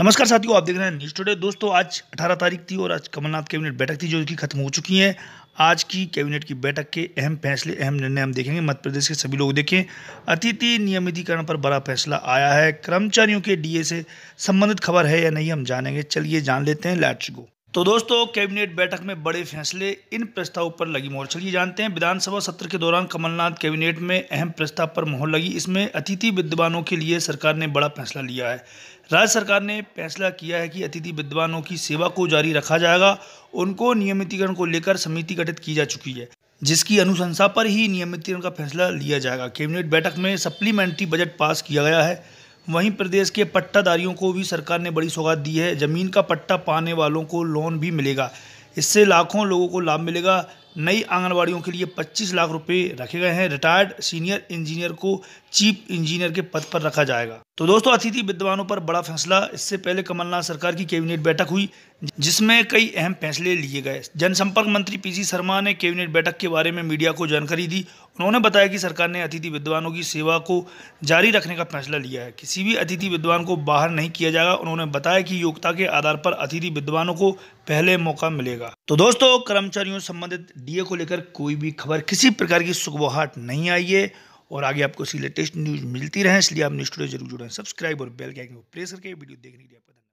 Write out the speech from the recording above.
नमस्कार साथियों आप देख रहे हैं न्यूज टुडे दोस्तों आज 18 तारीख थी और आज कमलनाथ कैबिनेट बैठक थी जो कि खत्म हो चुकी है आज की कैबिनेट की बैठक के अहम फैसले अहम निर्णय हम देखेंगे मध्य प्रदेश के सभी लोग देखें अतिथि नियमितीकरण पर बड़ा फैसला आया है कर्मचारियों के डीए से संबंधित खबर है या नहीं हम जानेंगे चलिए जान लेते हैं लैट्स गो तो दोस्तों कैबिनेट बैठक में बड़े फैसले इन प्रस्तावों पर लगी मोहर चलिए जानते हैं विधानसभा सत्र के दौरान कमलनाथ कैबिनेट में अहम प्रस्ताव पर मोहर लगी इसमें अतिथि विद्वानों के लिए सरकार ने बड़ा फैसला लिया है राज्य सरकार ने फैसला किया है कि अतिथि विद्वानों की सेवा को जारी रखा जाएगा उनको नियमितीकरण को लेकर समिति गठित की जा चुकी है जिसकी अनुशंसा पर ही नियमितीकरण का फैसला लिया जाएगा कैबिनेट बैठक में सप्लीमेंट्री बजट पास किया गया है वहीं प्रदेश के पट्टाधारियों को भी सरकार ने बड़ी सौगात दी है ज़मीन का पट्टा पाने वालों को लोन भी मिलेगा इससे लाखों लोगों को लाभ मिलेगा नई आंगनबाड़ियों के लिए 25 लाख रुपए रखे गए हैं रिटायर्ड सीनियर इंजीनियर को चीफ इंजीनियर के पद पर रखा जाएगा तो दोस्तों अतिथि विद्वानों पर बड़ा फैसला इससे पहले कमलनाथ सरकार की कैबिनेट बैठक हुई जिसमें कई अहम फैसले लिए गए जनसंपर्क मंत्री पीसी शर्मा ने कैबिनेट बैठक के बारे में मीडिया को जानकारी दी उन्होंने बताया कि सरकार ने अतिथि विद्वानों की सेवा को जारी रखने का फैसला लिया है किसी भी अतिथि विद्वान को बाहर नहीं किया जाएगा उन्होंने बताया कि योग्यता के आधार पर अतिथि विद्वानों को पहले मौका मिलेगा तो दोस्तों कर्मचारियों संबंधित डीए को लेकर कोई भी खबर किसी प्रकार की सुखबुहाट नहीं आई है और आगे आपको इसी लेटेस्ट न्यूज मिलती रहे इसलिए आप न्यूज जरूर जुड़े सब्सक्राइब और बेल के प्रेस करके वीडियो देखने के लिए